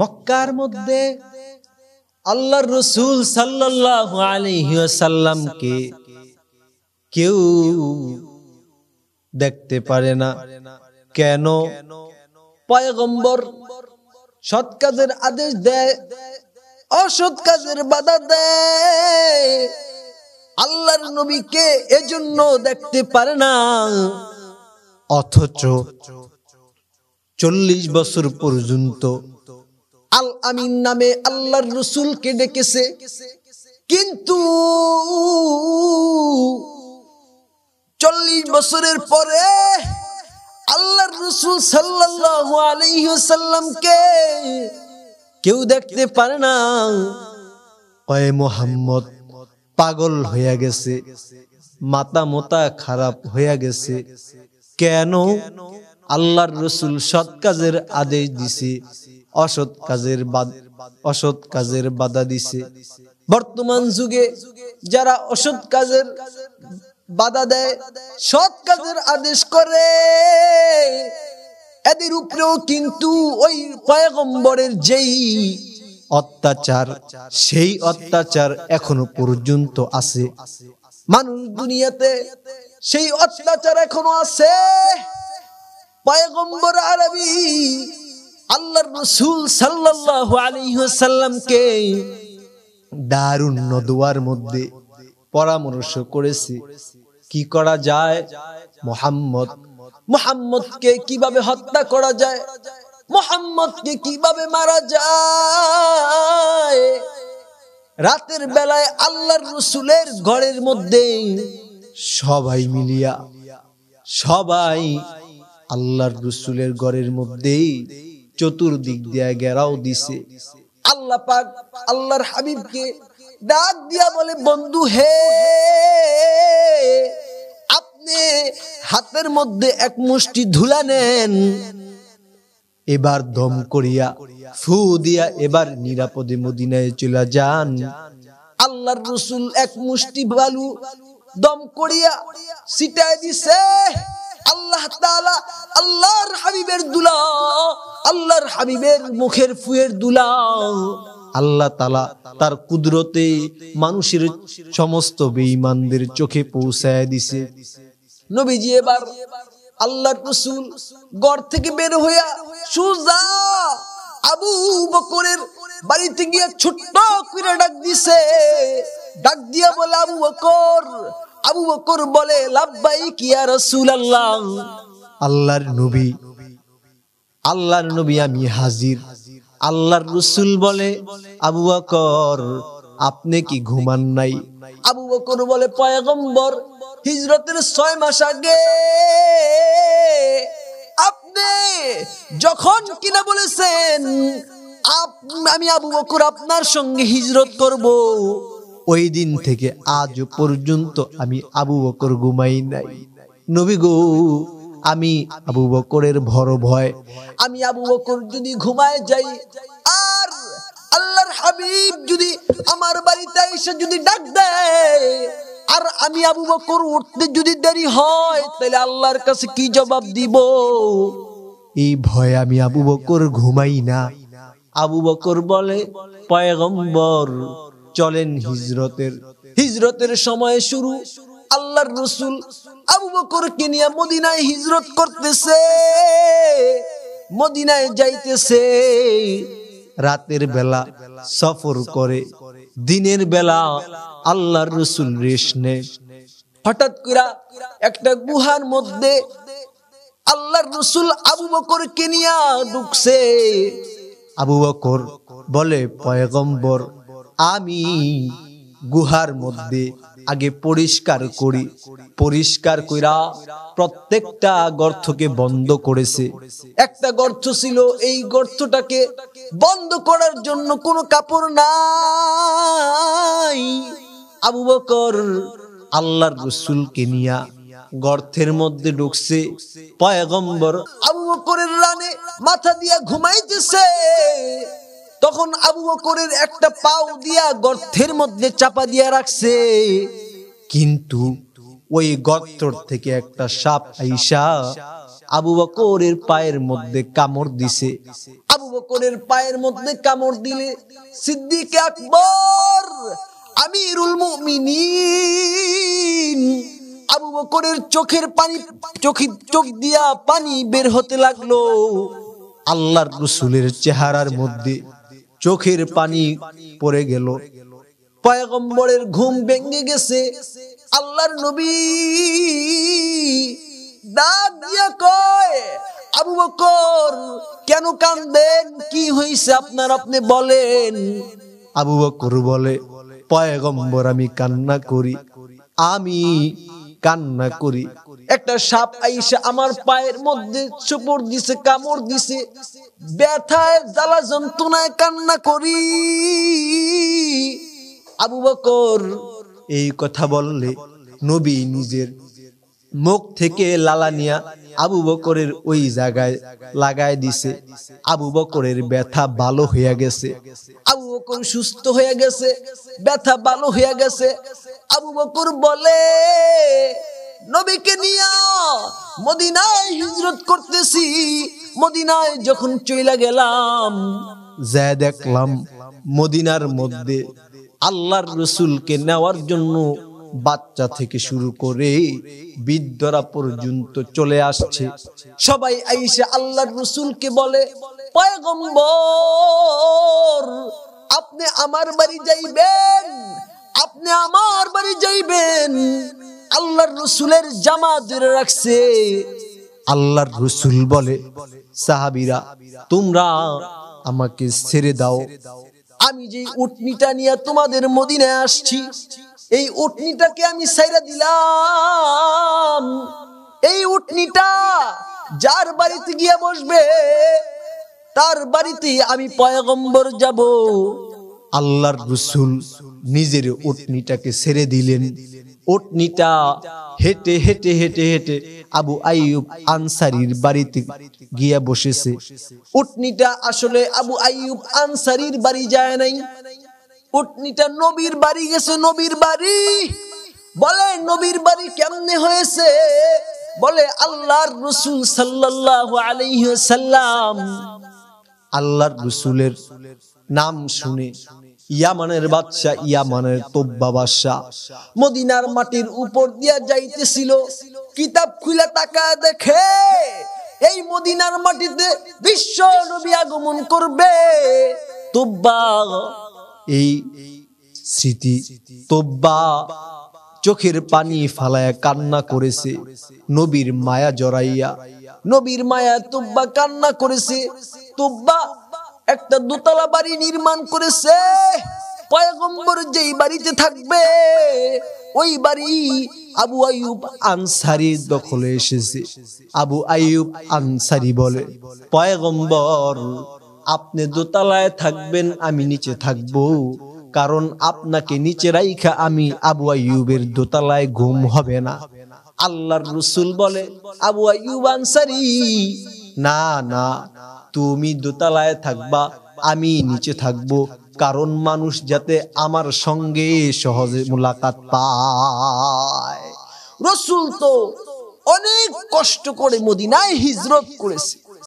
মক্কার মধ্যে আল্লাহর রসুল সাল্লাল্লাহু আলাইহি কেউ দেখতে পারে না কেন পয়গম্বর সৎ কাজের আদেশ দেয় অসৎ কাজের বাধা দেয় আল্লাহর নবীকে এজন্য দেখতে পারে না অথচ চল্লিশ বছর পর্যন্ত আল আমিন নামে আল্লাহর রসুলকে ডেকেছে কিন্তু চল্লিশ বছরের পরে আল্লাহর রসুল সাল্লাল্লাহু আলাইহি ওয়াসাল্লামকে কেউ দেখতে পারে না কয়ে মোহাম্মদ পাগল হইয়া গেছে মাতা মোতা খারাপ হইয়া গেছে কেন আল্লাহর রসুল সৎ কাজের আদেশ দিছে অসৎ কাজের অসৎ কাজের বাধা দিছে বর্তমান যুগে যারা অসৎ কাজের বাধা দেয় সৎ কাজের আদেশ করে এদের উপরেও কিন্তু ওই পয়গম্বরের যেই অত্যাচার সেই অত্যাচার এখনো পর্যন্ত আছে মানুষ দুনিয়াতে সেই অত্যাচার এখনো আছে পয়গম্বর আরবি আল্লাহর রসুল সাল্লাহ আলিহাসাল্লামকে দারুণ নদুয়ার মধ্যে পরামর্শ করেছে কি করা যায় মোহাম্মদ মোহাম্মদকে কিভাবে হত্যা করা যায় মোহাম্মদকে কিভাবে মারা যায় রাতের বেলায় আল্লাহর রসুলের ঘরের মধ্যে সবাই মিলিয়া সবাই আল্লাহর রসুলের ঘরের মধ্যেই চতুর্দিক দিয়া গেরাও দিছে আল্লাহ পাক আল্লাহর হাবিবকে ডাক দিয়া বলে বন্ধু হে আপনি হাতের মধ্যে এক মুষ্টি ধুলা নেন এবার দম করিয়া ফু দিয়া এবার নিরাপদে মদিনায় চলে যান আল্লাহর রসুল এক মুষ্টি বালু দম করিয়া ছিটায় দিছে আল্লাহ তাআলা আল্লাহর হাবিবের দুলা আল্লাহর হাবিবের মুখের ফুয়ের দুলা আল্লাহ তালা তার কুদরতে মানুষের সমস্ত বেঈমানদের চোখে পৌঁছায় দিছে নবীজি এবার আল্লাহর রসুল গড় থেকে বের হইয়া সুজা আবু বকরের বাড়িতে গিয়া ছোট্ট করে ডাক দিছে ডাক দিয়া বলে আবু বকর আবু বকর বলে লাভবাই কিয়া রসুল আল্লাহ আল্লাহর নবী আল্লাহর নবী আমি হাজির আল্লাহর রসুল বলে আবু বকর আপনি কি ঘুমান নাই আবু বকর বলে পয়গম্বর হিজরতের ছয় মাস আগে আপনি যখন কিনা বলেছেন আমি আবু বকর আপনার সঙ্গে হিজরত করব ওই দিন থেকে আজ পর্যন্ত আমি আবু বকর ঘুমাই নাই নবী গো আমি আবু বকরের বড় ভয় আমি আবু বকর যদি ঘুমায় যাই আর আল্লাহর হাবিব যদি আমার বাড়িতে এসে যদি ডাক দেয় আর আমি আবু বকর উঠতে যদি দেরি হয় তাহলে আল্লাহর কাছে কি জবাব দিব এই ভয় আমি আবু বকর ঘুমাই না আবু বকর বলে পয়গম্বর চলেন হিজরতের হিজরতের সময় শুরু আল্লাহর রসুল আবু বকরকে নিয়ে মদিনায় হিজরত করতেছে মদিনায় যাইতেছে রাতের বেলা সফর করে দিনের বেলা আল্লাহর রসুল রেশনে হঠাৎ করে একটা গুহার মধ্যে আল্লাহর রসুল আবু বকর কেনিয়া ঢুকছে আবু বকর বলে পয়গম্বর আমি গুহার মধ্যে আগে পরিষ্কার করি পরিষ্কার কইরা প্রত্যেকটা গর্তকে বন্ধ করেছে একটা গর্ত ছিল এই গর্তটাকে বন্ধ করার জন্য কোনো কাপড় নাই আবু বকর আল্লাহর রসুলকে নিয়া গর্তের মধ্যে ঢুকছে পয়গম্বর আবু বকরের রানে মাথা দিয়া ঘুমাইতেছে তখন আবু বকরের একটা পাও দিয়া গর্তের মধ্যে চাপা দিয়া রাখছে কিন্তু ওই গর্তর থেকে একটা সাপ আইসা আবু বকরের পায়ের মধ্যে কামড় দিছে আবু বকরের পায়ের মধ্যে কামড় দিলে সিদ্দিক আকবর আমিরুল মুমিনিন আবু বকরের চোখের পানি চোখে চোখ দিয়া পানি বের হতে লাগলো আল্লাহর রসুলের চেহারার মধ্যে চোখের পানি পড়ে গেল পায়গম্বরের ঘুম ভেঙে গেছে আল্লাহর নবী কয় আবু বকর কেন কান্দেন কি হইছে আপনার আপনি বলেন আবু বকর বলে পায়গম্বর আমি কান্না করি আমি কান্না করি একটা সাপ আইসে আমার পায়ের মধ্যে চোপড় দিছে কামড় দিছে ব্যথায় জ্বালা যন্ত্রণায় কান্না করি আবু বকর এই কথা বললে নবী নিজের মুখ থেকে লালা নিয়া আবু বকরের ওই জায়গায় লাগায় দিছে আবু বকরের ব্যথা ভালো হইয়া গেছে আবু বকর সুস্থ হয়ে গেছে ব্যথা ভালো হইয়া গেছে আবু বকর বলে নবীকে নিয়া মদিনায় হিজরত করতেছি মদিনায় যখন চইলা গেলাম যা দেখলাম মদিনার মধ্যে আল্লাহর রসুলকে নেওয়ার জন্য বাচ্চা থেকে শুরু করে বৃদ্ধরা পর্যন্ত চলে আসছে সবাই আইসা আল্লাহর রসুলকে বলে পয়গম্বর আপনি আমার বাড়ি যাইবেন আপনি আমার বাড়ি যাইবেন আল্লাহর রসুলের জামা ধরে রাখছে আল্লাহর রসুল বলে সাহাবিরা তোমরা আমাকে ছেড়ে দাও আমি যে উটনিটা নিয়ে তোমাদের মদিনে আসছি এই উটনিটাকে আমি সাইরা দিলাম এই উটনিটা যার বাড়িতে গিয়ে বসবে তার বাড়িতে আমি পয়গম্বর যাব আল্লাহর রসুল নিজের উটনিটাকে ছেড়ে দিলেন উটনিটা হেঁটে হেঁটে হেঁটে হেঁটে আবু আইয়ুব আনসারির বাড়িতে গিয়া বসেছে উটনিটা আসলে আবু আইয়ুব আনসারির বাড়ি যায় নাই পত্নীটা নবীর বাড়ি গেছে নবীর বাড়ি বলে নবীর বাড়ি কেমনে হয়েছে বলে আল্লাহর রসুল সাল্লাল্লাহু আলাইহি সাল্লাম আল্লাহর রসুলের নাম শুনে ইয়ামানের বাচ্চা ইয়ামানের তোব্বা বাদশা মদিনার মাটির উপর দিয়া যাইতেছিল কিতাব খুলে তাকা দেখে এই মদিনার মাটিতে বিশ্ব নবী আগমন করবে তোব্বা এই স্মৃতি তোব্বা চোখের পানি ফালায় কান্না করেছে নবীর মায়া জড়াইয়া নবীর মায়া তোব্বা কান্না করেছে তোব্বা একটা দোতলা বাড়ি নির্মাণ করেছে পয়গম্বর যেই বাড়িতে থাকবে ওই বাড়ি আবু আয়ুব আনসারি দখলে এসেছে আবু আয়ুব আনসারি বলে পয়গম্বর আপনি দোতলায় থাকবেন আমি নিচে থাকব কারণ আপনাকে নিচে রাইখা আমি আবু আইয়ুবের দোতলায় ঘুম হবে না আল্লাহর রসুল বলে আবু আইয়ুব আনসারি না না তুমি দোতলায় থাকবা আমি নিচে থাকব কারণ মানুষ যাতে আমার সঙ্গে সহজে মোলাকাত পায় রসুল তো অনেক কষ্ট করে মদিনায় হিজরত করেছে